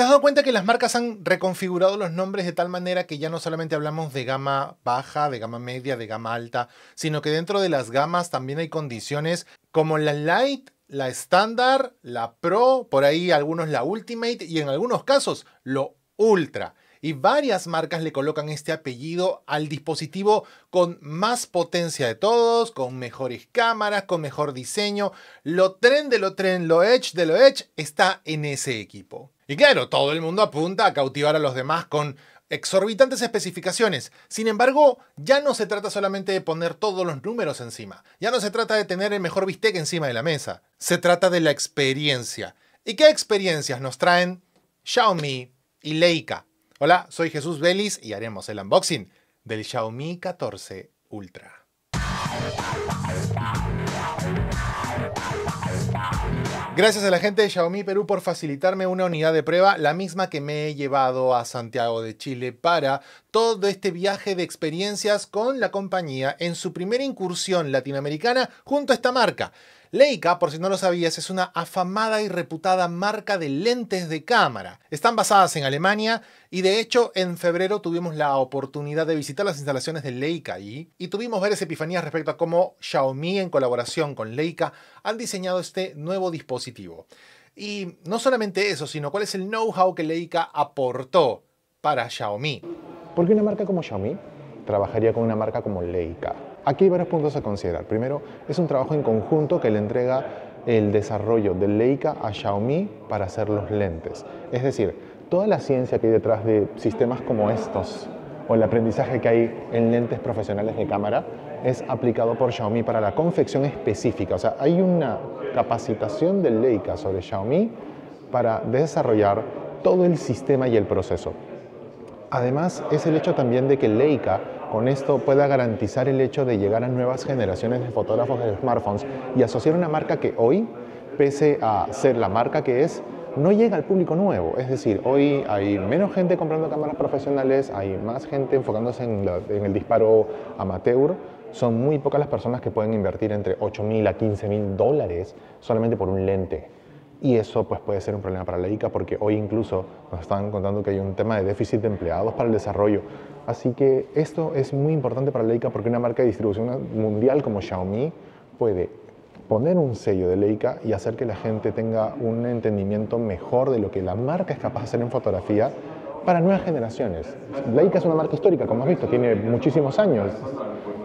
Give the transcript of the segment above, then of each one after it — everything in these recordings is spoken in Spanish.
¿Te has dado cuenta que las marcas han reconfigurado los nombres de tal manera que ya no solamente hablamos de gama baja, de gama media, de gama alta, sino que dentro de las gamas también hay condiciones como la light, la estándar, la pro, por ahí algunos la ultimate y en algunos casos lo ultra? Y varias marcas le colocan este apellido al dispositivo con más potencia de todos, con mejores cámaras, con mejor diseño. Lo tren de lo tren, lo edge de lo edge está en ese equipo. Y claro, todo el mundo apunta a cautivar a los demás con exorbitantes especificaciones. Sin embargo, ya no se trata solamente de poner todos los números encima, ya no se trata de tener el mejor bistec encima de la mesa, se trata de la experiencia. ¿Y qué experiencias nos traen Xiaomi y Leica? Hola, soy Jesús Vélez y haremos el unboxing del Xiaomi 14 Ultra. Gracias a la gente de Xiaomi Perú por facilitarme una unidad de prueba, la misma que me he llevado a Santiago de Chile para todo este viaje de experiencias con la compañía en su primera incursión latinoamericana junto a esta marca. Leica, por si no lo sabías, es una afamada y reputada marca de lentes de cámara. Están basadas en Alemania y de hecho en febrero tuvimos la oportunidad de visitar las instalaciones de Leica y tuvimos varias epifanías respecto a cómo Xiaomi en colaboración con Leica han diseñado este nuevo dispositivo. Y no solamente eso, sino cuál es el know-how que Leica aportó para Xiaomi. ¿Por qué una marca como Xiaomi trabajaría con una marca como Leica? Aquí hay varios puntos a considerar. Primero, es un trabajo en conjunto que le entrega el desarrollo del Leica a Xiaomi para hacer los lentes. Es decir, toda la ciencia que hay detrás de sistemas como estos o el aprendizaje que hay en lentes profesionales de cámara es aplicado por Xiaomi para la confección específica. O sea, hay una capacitación del Leica sobre Xiaomi para desarrollar todo el sistema y el proceso. Además, es el hecho también de que Leica con esto pueda garantizar el hecho de llegar a nuevas generaciones de fotógrafos de smartphones y asociar una marca que hoy, pese a ser la marca que es, no llega al público nuevo. Es decir, hoy hay menos gente comprando cámaras profesionales, hay más gente enfocándose en, el disparo amateur. Son muy pocas las personas que pueden invertir entre 8 mil a 15 mil dólares solamente por un lente. Y eso pues, puede ser un problema para la ICA porque hoy incluso nos están contando que hay un tema de déficit de empleados para el desarrollo. Así que esto es muy importante para Leica porque una marca de distribución mundial como Xiaomi puede poner un sello de Leica y hacer que la gente tenga un entendimiento mejor de lo que la marca es capaz de hacer en fotografía para nuevas generaciones. Leica es una marca histórica, como has visto, tiene muchísimos años,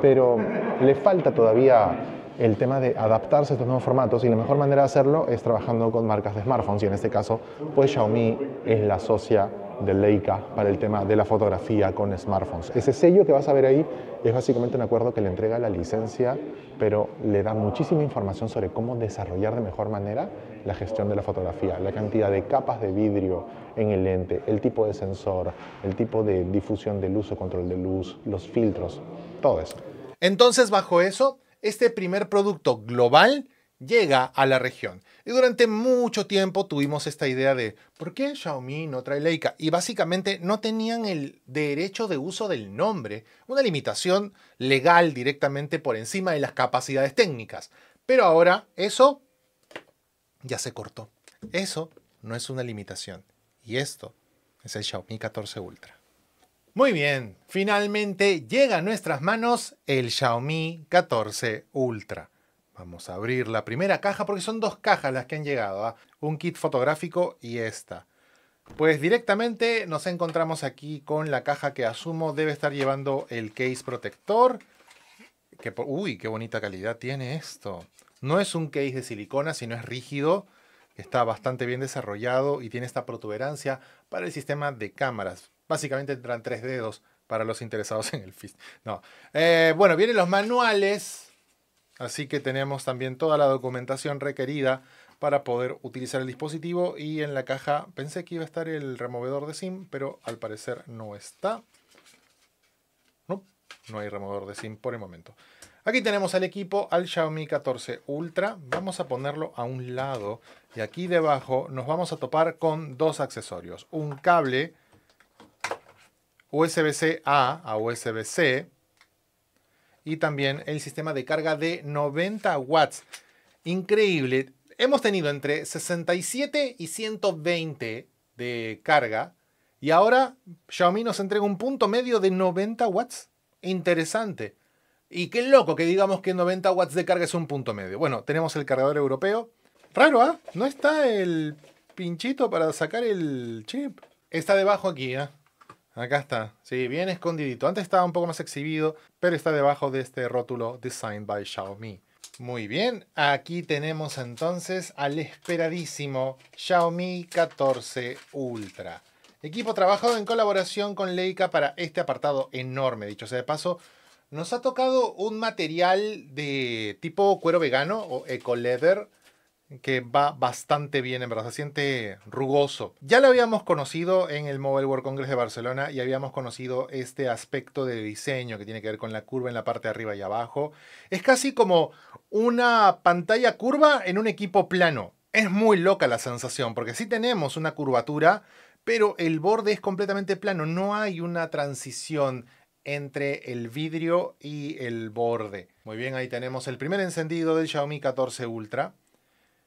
pero le falta todavía el tema de adaptarse a estos nuevos formatos y la mejor manera de hacerlo es trabajando con marcas de smartphones y en este caso pues Xiaomi es la socia de Leica para el tema de la fotografía con smartphones. Ese sello que vas a ver ahí es básicamente un acuerdo que le entrega la licencia, pero le da muchísima información sobre cómo desarrollar de mejor manera la gestión de la fotografía, la cantidad de capas de vidrio en el lente, el tipo de sensor, el tipo de difusión de luz o control de luz, los filtros, todo eso. Entonces, bajo eso, este primer producto global llega a la región. Y durante mucho tiempo tuvimos esta idea de ¿por qué Xiaomi no trae Leica? Y básicamente no tenían el derecho de uso del nombre, una limitación legal directamente por encima de las capacidades técnicas. Pero ahora eso ya se cortó. Eso no es una limitación. Y esto es el Xiaomi 14 Ultra. Muy bien, finalmente llega a nuestras manos el Xiaomi 14 Ultra. Vamos a abrir la primera caja porque son dos cajas las que han llegado. ¿ah? Un kit fotográfico y esta. Pues directamente nos encontramos aquí con la caja que asumo debe estar llevando el case protector. Que, uy, qué bonita calidad tiene esto. No es un case de silicona, sino es rígido. Está bastante bien desarrollado y tiene esta protuberancia para el sistema de cámaras. Básicamente entran tres dedos para los interesados en el fist. No. Eh, bueno, vienen los manuales Así que tenemos también toda la documentación requerida para poder utilizar el dispositivo y en la caja pensé que iba a estar el removedor de SIM, pero al parecer no está. No, no hay removedor de SIM por el momento. Aquí tenemos al equipo, al Xiaomi 14 Ultra. Vamos a ponerlo a un lado y aquí debajo nos vamos a topar con dos accesorios. Un cable USB-C A a USB-C y también el sistema de carga de 90 watts. Increíble. Hemos tenido entre 67 y 120 de carga y ahora Xiaomi nos entrega un punto medio de 90 watts. Interesante. Y qué loco que digamos que 90 watts de carga es un punto medio. Bueno, tenemos el cargador europeo. Raro, ¿ah? No está el pinchito para sacar el chip. Está debajo aquí, ¿ah? Acá está. Sí, bien escondidito. Antes estaba un poco más exhibido, pero está debajo de este rótulo Designed by Xiaomi. Muy bien, aquí tenemos entonces al esperadísimo Xiaomi 14 Ultra. Equipo trabajado en colaboración con Leica para este apartado enorme. Dicho sea de paso, nos ha tocado un material de tipo cuero vegano o eco leather que va bastante bien, en verdad, se siente rugoso. Ya lo habíamos conocido en el Mobile World Congress de Barcelona y habíamos conocido este aspecto de diseño que tiene que ver con la curva en la parte de arriba y abajo. Es casi como una pantalla curva en un equipo plano. Es muy loca la sensación, porque sí tenemos una curvatura, pero el borde es completamente plano, no hay una transición entre el vidrio y el borde. Muy bien, ahí tenemos el primer encendido del Xiaomi 14 Ultra.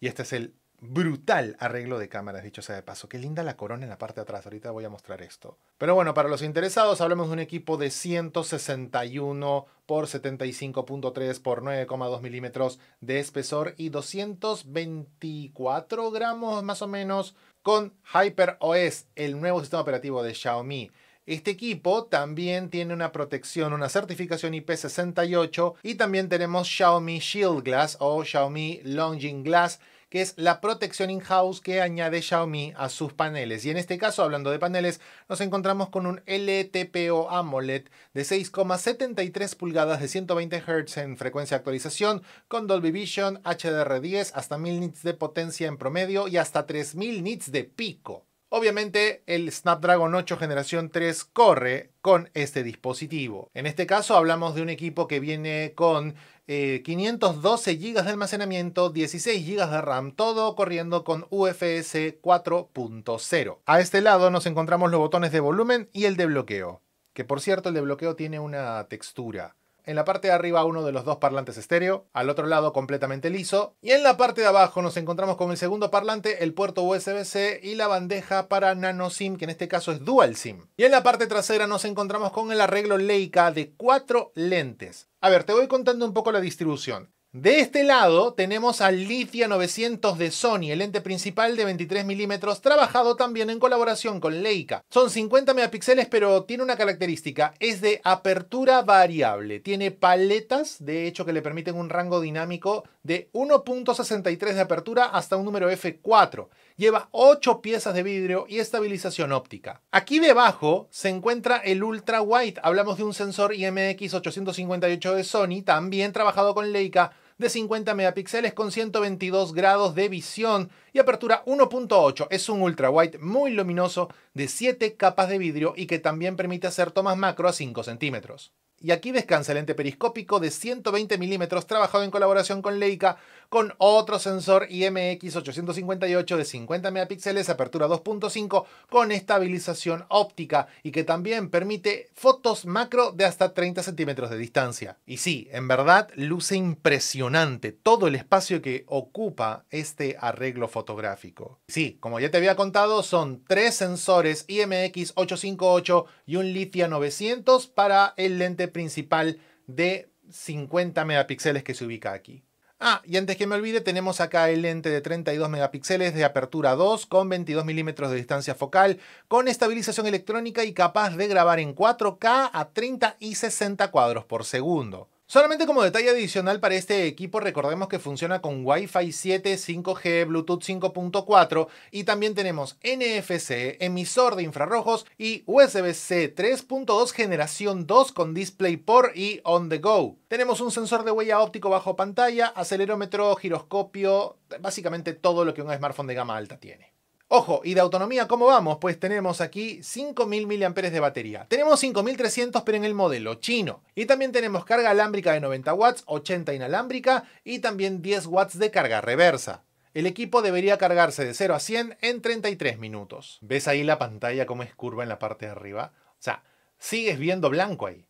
Y este es el brutal arreglo de cámaras, dicho sea de paso. Qué linda la corona en la parte de atrás, ahorita voy a mostrar esto. Pero bueno, para los interesados hablemos de un equipo de 161 por 75.3 por 9,2 milímetros de espesor y 224 gramos más o menos con HyperOS, el nuevo sistema operativo de Xiaomi. Este equipo también tiene una protección, una certificación IP68 y también tenemos Xiaomi Shield Glass o Xiaomi Longing Glass que es la protección in-house que añade Xiaomi a sus paneles. Y en este caso, hablando de paneles, nos encontramos con un LTPO AMOLED de 6,73 pulgadas de 120 Hz en frecuencia de actualización, con Dolby Vision, HDR10, hasta 1000 nits de potencia en promedio y hasta 3000 nits de pico. Obviamente el Snapdragon 8 generación 3 corre con este dispositivo. En este caso hablamos de un equipo que viene con 512 eh, GB de almacenamiento, 16 GB de RAM, todo corriendo con UFS 4.0. A este lado nos encontramos los botones de volumen y el de bloqueo, que por cierto el de bloqueo tiene una textura en la parte de arriba uno de los dos parlantes estéreo, al otro lado completamente liso, y en la parte de abajo nos encontramos con el segundo parlante, el puerto USB-C y la bandeja para nano SIM, que en este caso es dual SIM. Y en la parte trasera nos encontramos con el arreglo Leica de cuatro lentes. A ver, te voy contando un poco la distribución. De este lado tenemos al Lithia 900 de Sony, el lente principal de 23 milímetros, trabajado también en colaboración con Leica. Son 50 megapíxeles, pero tiene una característica, es de apertura variable. Tiene paletas, de hecho, que le permiten un rango dinámico de 1.63 de apertura hasta un número F4. Lleva 8 piezas de vidrio y estabilización óptica. Aquí debajo se encuentra el ultra White. Hablamos de un sensor IMX 858 de Sony, también trabajado con Leica de 50 megapíxeles con 122 grados de visión y apertura 1.8. Es un ultra ultrawide muy luminoso de 7 capas de vidrio y que también permite hacer tomas macro a 5 centímetros. Y aquí descansa el lente periscópico de 120 milímetros trabajado en colaboración con Leica con otro sensor IMX858 de 50 megapíxeles, apertura 2.5 con estabilización óptica y que también permite fotos macro de hasta 30 centímetros de distancia. Y sí, en verdad luce impresionante todo el espacio que ocupa este arreglo fotográfico. Sí, como ya te había contado, son tres sensores IMX858 y un litia 900 para el lente principal de 50 megapíxeles que se ubica aquí. Ah, y antes que me olvide, tenemos acá el lente de 32 megapíxeles de apertura 2 con 22 milímetros de distancia focal, con estabilización electrónica y capaz de grabar en 4K a 30 y 60 cuadros por segundo. Solamente como detalle adicional para este equipo, recordemos que funciona con Wi-Fi 7, 5G, Bluetooth 5.4 y también tenemos NFC, emisor de infrarrojos y USB-C 3.2 generación 2 con DisplayPort y On the Go. Tenemos un sensor de huella óptico bajo pantalla, acelerómetro, giroscopio, básicamente todo lo que un smartphone de gama alta tiene. Ojo, y de autonomía, ¿cómo vamos? Pues tenemos aquí 5.000 mAh de batería. Tenemos 5.300, pero en el modelo chino. Y también tenemos carga alámbrica de 90 watts, 80 inalámbrica y también 10 watts de carga reversa. El equipo debería cargarse de 0 a 100 en 33 minutos. ¿Ves ahí la pantalla cómo es curva en la parte de arriba? O sea, sigues viendo blanco ahí.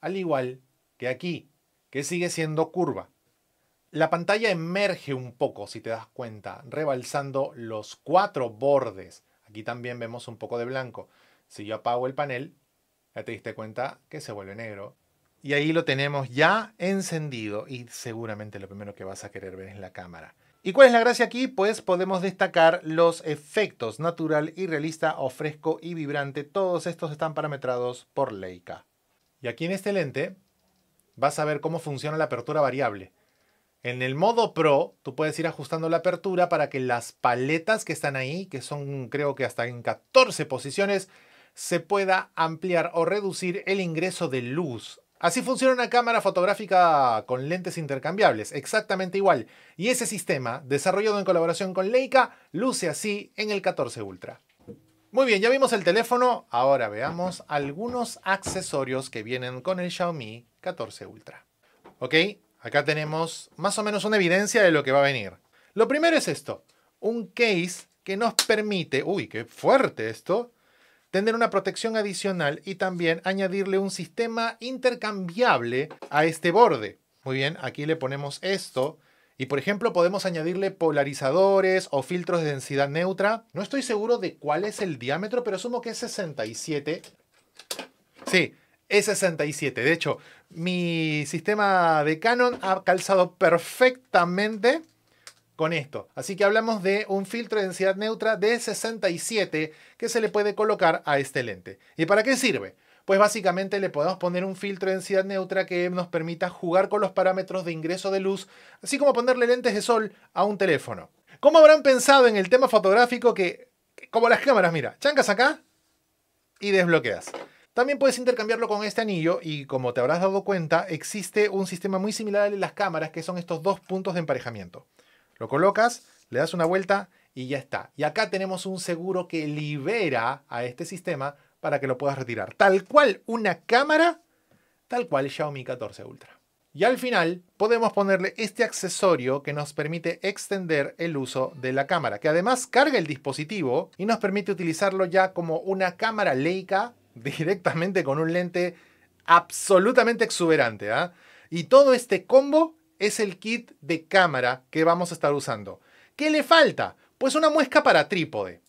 Al igual que aquí, que sigue siendo curva. La pantalla emerge un poco, si te das cuenta, rebalsando los cuatro bordes. Aquí también vemos un poco de blanco. Si yo apago el panel, ya te diste cuenta que se vuelve negro. Y ahí lo tenemos ya encendido y seguramente lo primero que vas a querer ver es la cámara. ¿Y cuál es la gracia aquí? Pues podemos destacar los efectos natural y realista o fresco y vibrante. Todos estos están parametrados por Leica. Y aquí en este lente vas a ver cómo funciona la apertura variable. En el modo Pro, tú puedes ir ajustando la apertura para que las paletas que están ahí, que son creo que hasta en 14 posiciones, se pueda ampliar o reducir el ingreso de luz. Así funciona una cámara fotográfica con lentes intercambiables, exactamente igual. Y ese sistema, desarrollado en colaboración con Leica, luce así en el 14 Ultra. Muy bien, ya vimos el teléfono, ahora veamos algunos accesorios que vienen con el Xiaomi 14 Ultra. ¿Ok? Acá tenemos más o menos una evidencia de lo que va a venir. Lo primero es esto, un case que nos permite, uy, qué fuerte esto, tener una protección adicional y también añadirle un sistema intercambiable a este borde. Muy bien, aquí le ponemos esto. Y por ejemplo, podemos añadirle polarizadores o filtros de densidad neutra. No estoy seguro de cuál es el diámetro, pero asumo que es 67. Sí, es 67. De hecho, mi sistema de Canon ha calzado perfectamente con esto. Así que hablamos de un filtro de densidad neutra de 67 que se le puede colocar a este lente. ¿Y para qué sirve? Pues básicamente le podemos poner un filtro de densidad neutra que nos permita jugar con los parámetros de ingreso de luz, así como ponerle lentes de sol a un teléfono. ¿Cómo habrán pensado en el tema fotográfico que, como las cámaras, mira, chancas acá y desbloqueas? También puedes intercambiarlo con este anillo y como te habrás dado cuenta, existe un sistema muy similar en las cámaras que son estos dos puntos de emparejamiento. Lo colocas, le das una vuelta y ya está. Y acá tenemos un seguro que libera a este sistema para que lo puedas retirar. Tal cual una cámara, tal cual Xiaomi 14 Ultra. Y al final podemos ponerle este accesorio que nos permite extender el uso de la cámara, que además carga el dispositivo y nos permite utilizarlo ya como una cámara Leica directamente con un lente absolutamente exuberante. ¿ah? Y todo este combo es el kit de cámara que vamos a estar usando. ¿Qué le falta? Pues una muesca para trípode.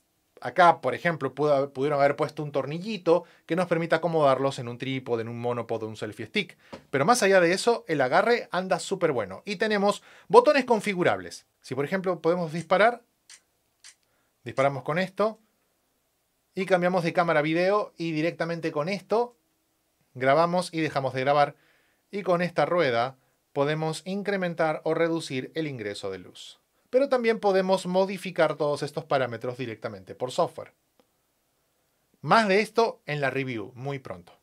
Acá, por ejemplo, pudieron haber puesto un tornillito que nos permita acomodarlos en un trípode, en un monopod, un selfie stick. Pero más allá de eso, el agarre anda súper bueno. Y tenemos botones configurables. Si, por ejemplo, podemos disparar, disparamos con esto, y cambiamos de cámara video y directamente con esto grabamos y dejamos de grabar y con esta rueda podemos incrementar o reducir el ingreso de luz. Pero también podemos modificar todos estos parámetros directamente por software. Más de esto en la review muy pronto.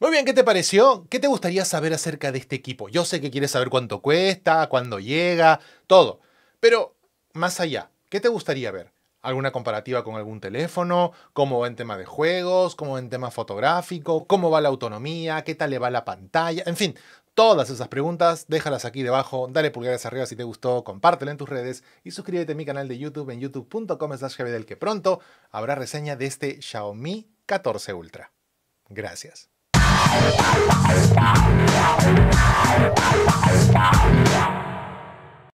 Muy bien, ¿qué te pareció? ¿Qué te gustaría saber acerca de este equipo? Yo sé que quieres saber cuánto cuesta, cuándo llega, todo. Pero más allá, ¿qué te gustaría ver? alguna comparativa con algún teléfono, cómo va en tema de juegos, cómo va en tema fotográfico, cómo va la autonomía, qué tal le va la pantalla, en fin, todas esas preguntas, déjalas aquí debajo, dale pulgares arriba si te gustó, compártelo en tus redes y suscríbete a mi canal de YouTube en youtube.com del que pronto habrá reseña de este Xiaomi 14 Ultra. Gracias.